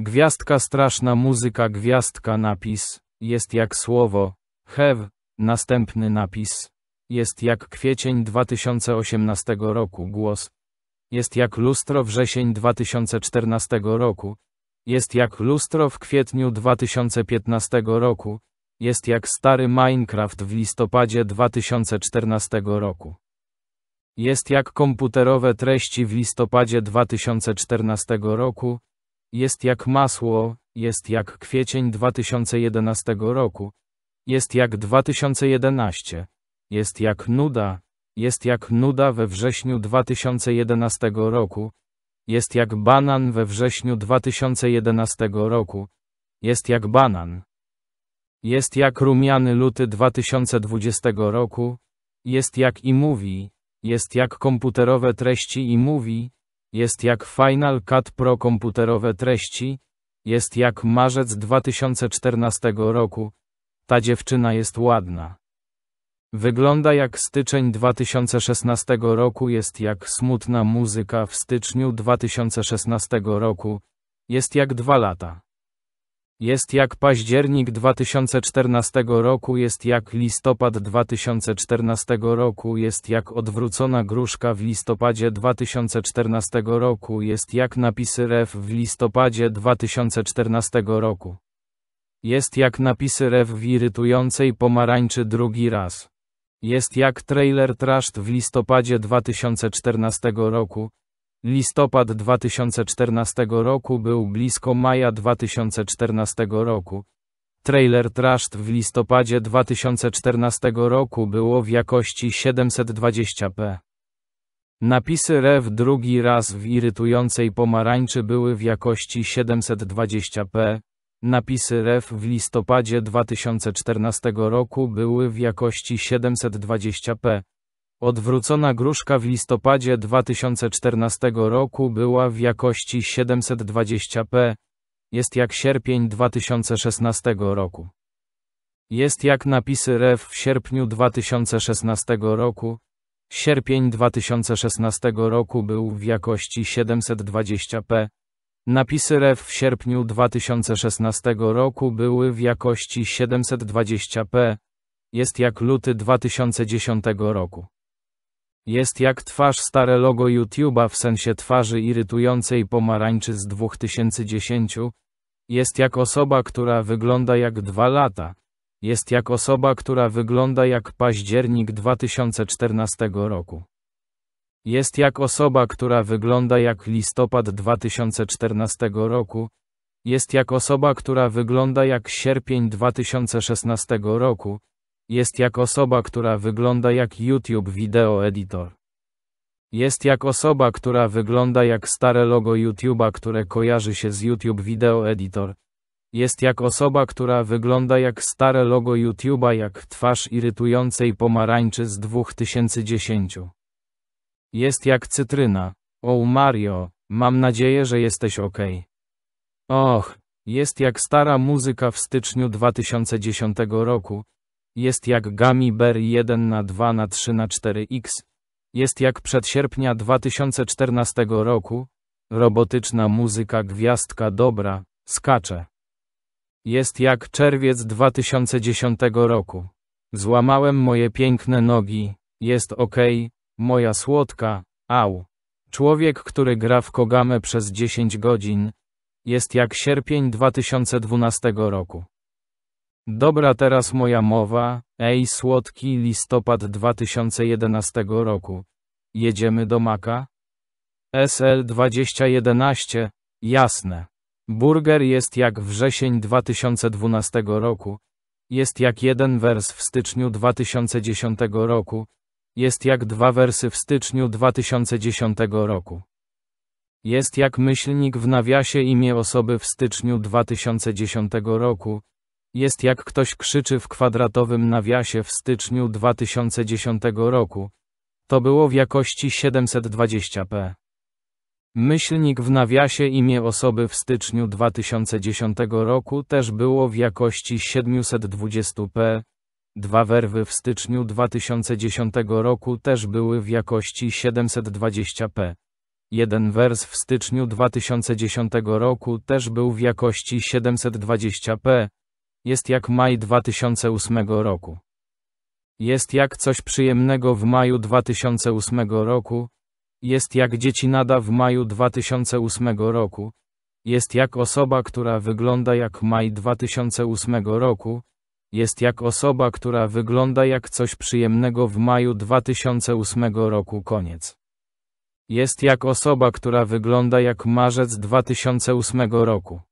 Gwiazdka straszna muzyka gwiazdka napis, jest jak słowo, hew, następny napis, jest jak kwiecień 2018 roku głos, jest jak lustro wrzesień 2014 roku, jest jak lustro w kwietniu 2015 roku, jest jak stary Minecraft w listopadzie 2014 roku. Jest jak komputerowe treści w listopadzie 2014 roku, jest jak masło, jest jak kwiecień 2011 roku. Jest jak 2011. Jest jak nuda, jest jak nuda we wrześniu 2011 roku. Jest jak banan we wrześniu 2011 roku. Jest jak banan. Jest jak rumiany luty 2020 roku. Jest jak i mówi. Jest jak komputerowe treści i mówi. Jest jak Final Cut Pro komputerowe treści, jest jak marzec 2014 roku, ta dziewczyna jest ładna. Wygląda jak styczeń 2016 roku, jest jak smutna muzyka w styczniu 2016 roku, jest jak dwa lata. Jest jak październik 2014 roku, jest jak listopad 2014 roku, jest jak odwrócona gruszka w listopadzie 2014 roku, jest jak napisy ref w listopadzie 2014 roku. Jest jak napisy ref w irytującej pomarańczy drugi raz. Jest jak trailer trashed w listopadzie 2014 roku, Listopad 2014 roku był blisko maja 2014 roku. Trailer Trust w listopadzie 2014 roku było w jakości 720p. Napisy REW drugi raz w irytującej pomarańczy były w jakości 720p. Napisy REW w listopadzie 2014 roku były w jakości 720p. Odwrócona gruszka w listopadzie 2014 roku była w jakości 720p, jest jak sierpień 2016 roku. Jest jak napisy REW w sierpniu 2016 roku. Sierpień 2016 roku był w jakości 720p. Napisy REW w sierpniu 2016 roku były w jakości 720p. Jest jak luty 2010 roku. Jest jak twarz stare logo YouTube'a w sensie twarzy irytującej pomarańczy z 2010. Jest jak osoba, która wygląda jak dwa lata. Jest jak osoba, która wygląda jak październik 2014 roku. Jest jak osoba, która wygląda jak listopad 2014 roku. Jest jak osoba, która wygląda jak sierpień 2016 roku. Jest jak osoba, która wygląda jak YouTube Video Editor. Jest jak osoba, która wygląda jak stare logo YouTube'a, które kojarzy się z YouTube Video Editor. Jest jak osoba, która wygląda jak stare logo YouTube'a, jak twarz irytującej pomarańczy z 2010. Jest jak cytryna. O Mario, mam nadzieję, że jesteś ok. Och, jest jak stara muzyka w styczniu 2010 roku, jest jak Gami Bear 1 na 2 na 3 na 4X. Jest jak przed sierpnia 2014 roku. Robotyczna muzyka gwiazdka dobra, skacze. Jest jak czerwiec 2010 roku. Złamałem moje piękne nogi, jest ok. moja słodka, au. Człowiek, który gra w Kogamę przez 10 godzin, jest jak sierpień 2012 roku. Dobra teraz moja mowa, ej słodki listopad 2011 roku. Jedziemy do Maka? SL 2011, jasne. Burger jest jak wrzesień 2012 roku. Jest jak jeden wers w styczniu 2010 roku. Jest jak dwa wersy w styczniu 2010 roku. Jest jak myślnik w nawiasie imię osoby w styczniu 2010 roku jest jak ktoś krzyczy w kwadratowym nawiasie w styczniu 2010 roku. To było w jakości 720p. Myślnik w nawiasie imię osoby w styczniu 2010 roku też było w jakości 720p. Dwa werwy w styczniu 2010 roku też były w jakości 720p. Jeden wers w styczniu 2010 roku też był w jakości 720p, jest jak maj 2008 roku. Jest jak coś przyjemnego w maju 2008 roku. Jest jak dzieci nada w maju 2008 roku. Jest jak osoba, która wygląda jak maj 2008 roku. Jest jak osoba, która wygląda jak coś przyjemnego w maju 2008 roku. Koniec. Jest jak osoba, która wygląda jak marzec 2008 roku.